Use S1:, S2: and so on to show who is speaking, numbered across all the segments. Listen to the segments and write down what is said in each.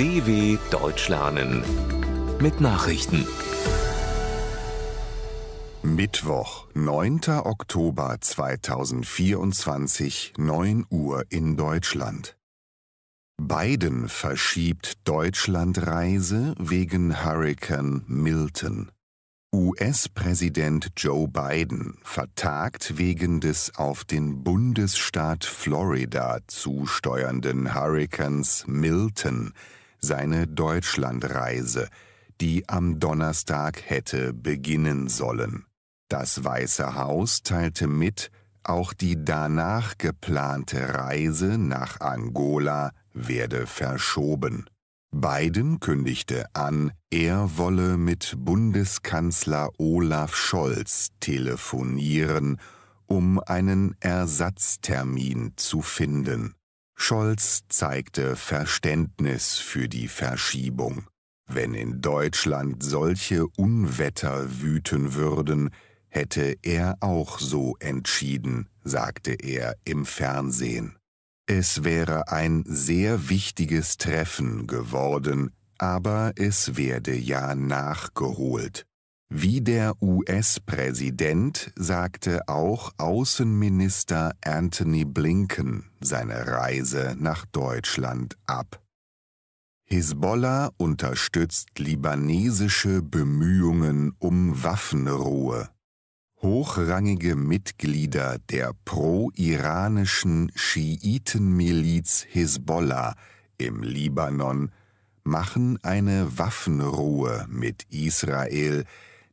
S1: DW Deutsch lernen mit Nachrichten. Mittwoch, 9. Oktober 2024, 9 Uhr in Deutschland. Biden verschiebt Deutschlandreise wegen Hurrikan Milton. US-Präsident Joe Biden vertagt wegen des auf den Bundesstaat Florida zusteuernden Hurrikans Milton seine Deutschlandreise, die am Donnerstag hätte beginnen sollen. Das Weiße Haus teilte mit, auch die danach geplante Reise nach Angola werde verschoben. Biden kündigte an, er wolle mit Bundeskanzler Olaf Scholz telefonieren, um einen Ersatztermin zu finden. Scholz zeigte Verständnis für die Verschiebung. Wenn in Deutschland solche Unwetter wüten würden, hätte er auch so entschieden, sagte er im Fernsehen. Es wäre ein sehr wichtiges Treffen geworden, aber es werde ja nachgeholt. Wie der US-Präsident sagte auch Außenminister Anthony Blinken seine Reise nach Deutschland ab. Hisbollah unterstützt libanesische Bemühungen um Waffenruhe. Hochrangige Mitglieder der pro-iranischen Schiitenmiliz Hisbollah im Libanon machen eine Waffenruhe mit Israel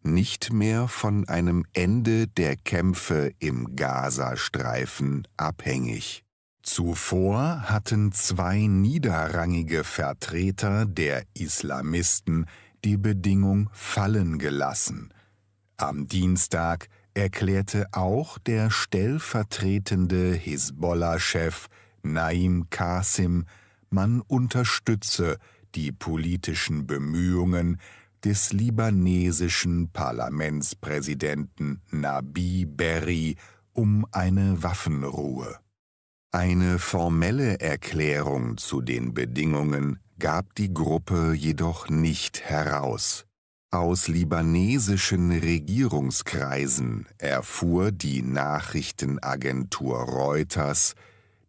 S1: nicht mehr von einem Ende der Kämpfe im Gazastreifen abhängig. Zuvor hatten zwei niederrangige Vertreter der Islamisten die Bedingung fallen gelassen. Am Dienstag erklärte auch der stellvertretende Hisbollah-Chef Naim Qasim, man unterstütze die politischen Bemühungen, des libanesischen Parlamentspräsidenten Nabi Berri um eine Waffenruhe. Eine formelle Erklärung zu den Bedingungen gab die Gruppe jedoch nicht heraus. Aus libanesischen Regierungskreisen erfuhr die Nachrichtenagentur Reuters,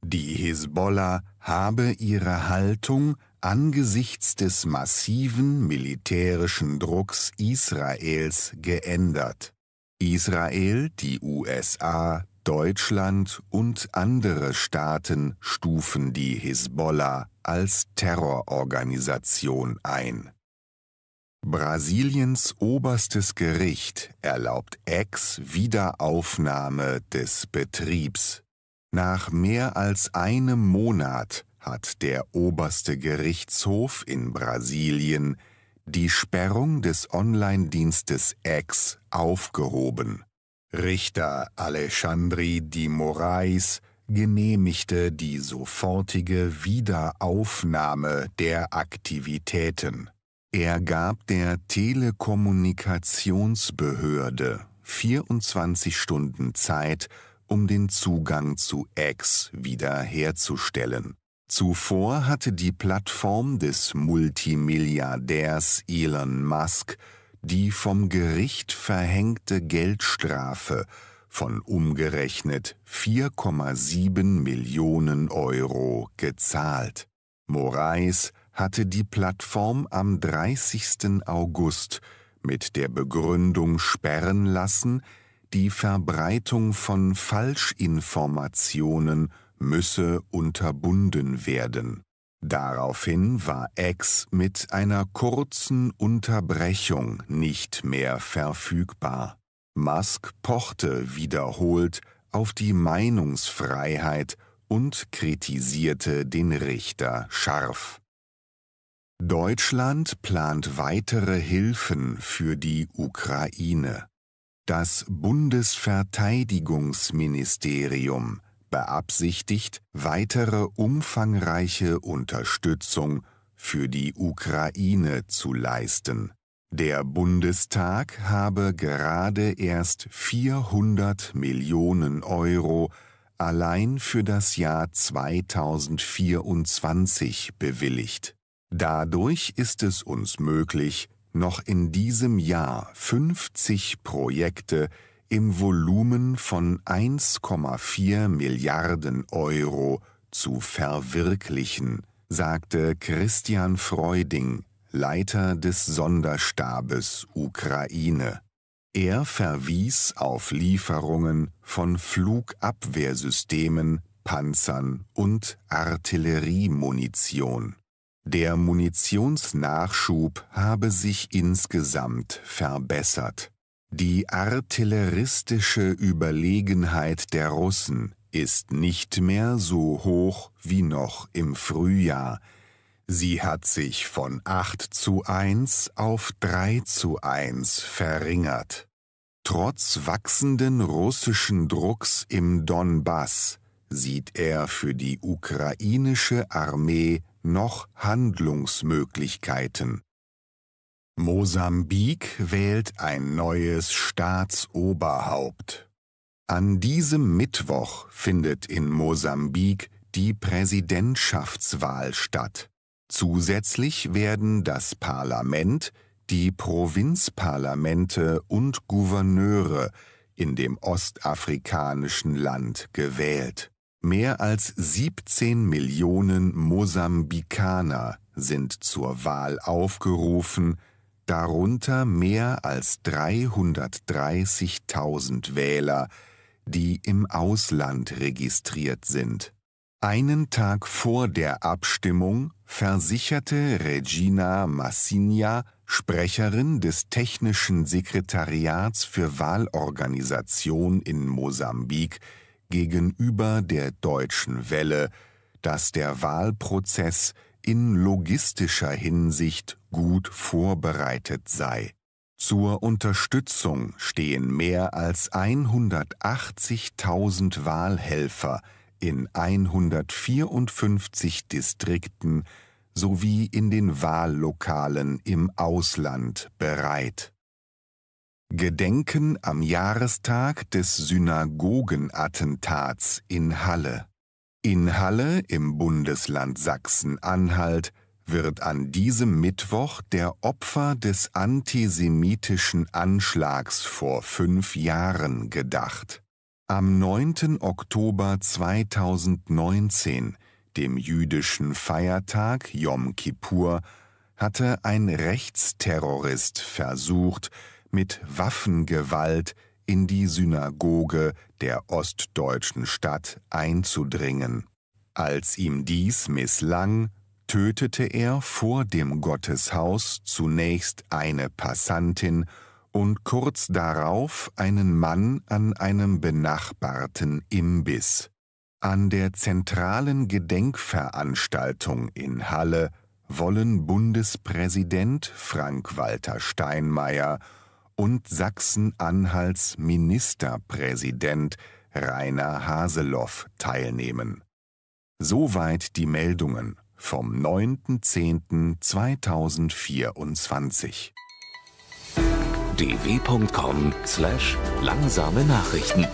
S1: die Hisbollah habe ihre Haltung angesichts des massiven militärischen Drucks Israels geändert. Israel, die USA, Deutschland und andere Staaten stufen die Hisbollah als Terrororganisation ein. Brasiliens oberstes Gericht erlaubt Ex Wiederaufnahme des Betriebs. Nach mehr als einem Monat hat der oberste Gerichtshof in Brasilien die Sperrung des Online-Dienstes X aufgehoben. Richter Alexandri de Moraes genehmigte die sofortige Wiederaufnahme der Aktivitäten. Er gab der Telekommunikationsbehörde 24 Stunden Zeit, um den Zugang zu X wiederherzustellen. Zuvor hatte die Plattform des Multimilliardärs Elon Musk die vom Gericht verhängte Geldstrafe von umgerechnet 4,7 Millionen Euro gezahlt. Moraes hatte die Plattform am 30. August mit der Begründung sperren lassen, die Verbreitung von Falschinformationen müsse unterbunden werden. Daraufhin war X mit einer kurzen Unterbrechung nicht mehr verfügbar. Musk pochte wiederholt auf die Meinungsfreiheit und kritisierte den Richter scharf. Deutschland plant weitere Hilfen für die Ukraine. Das Bundesverteidigungsministerium beabsichtigt, weitere umfangreiche Unterstützung für die Ukraine zu leisten. Der Bundestag habe gerade erst 400 Millionen Euro allein für das Jahr 2024 bewilligt. Dadurch ist es uns möglich, noch in diesem Jahr 50 Projekte im Volumen von 1,4 Milliarden Euro zu verwirklichen, sagte Christian Freuding, Leiter des Sonderstabes Ukraine. Er verwies auf Lieferungen von Flugabwehrsystemen, Panzern und Artilleriemunition. Der Munitionsnachschub habe sich insgesamt verbessert. Die artilleristische Überlegenheit der Russen ist nicht mehr so hoch wie noch im Frühjahr. Sie hat sich von 8 zu 1 auf 3 zu 1 verringert. Trotz wachsenden russischen Drucks im Donbass sieht er für die ukrainische Armee noch Handlungsmöglichkeiten. Mosambik wählt ein neues Staatsoberhaupt. An diesem Mittwoch findet in Mosambik die Präsidentschaftswahl statt. Zusätzlich werden das Parlament, die Provinzparlamente und Gouverneure in dem ostafrikanischen Land gewählt. Mehr als 17 Millionen Mosambikaner sind zur Wahl aufgerufen, darunter mehr als 330.000 Wähler, die im Ausland registriert sind. Einen Tag vor der Abstimmung versicherte Regina Massinia, Sprecherin des Technischen Sekretariats für Wahlorganisation in Mosambik, gegenüber der deutschen Welle, dass der Wahlprozess in logistischer Hinsicht gut vorbereitet sei. Zur Unterstützung stehen mehr als 180.000 Wahlhelfer in 154 Distrikten sowie in den Wahllokalen im Ausland bereit. Gedenken am Jahrestag des Synagogenattentats in Halle. In Halle im Bundesland Sachsen-Anhalt wird an diesem Mittwoch der Opfer des antisemitischen Anschlags vor fünf Jahren gedacht. Am 9. Oktober 2019, dem jüdischen Feiertag Yom Kippur, hatte ein Rechtsterrorist versucht, mit Waffengewalt in die Synagoge der ostdeutschen Stadt einzudringen. Als ihm dies misslang, tötete er vor dem Gotteshaus zunächst eine Passantin und kurz darauf einen Mann an einem benachbarten Imbiss. An der zentralen Gedenkveranstaltung in Halle wollen Bundespräsident Frank-Walter Steinmeier und Sachsen-Anhalts Ministerpräsident Rainer Haseloff teilnehmen. Soweit die Meldungen vom 9.10.2024. dw.com/langsame Nachrichten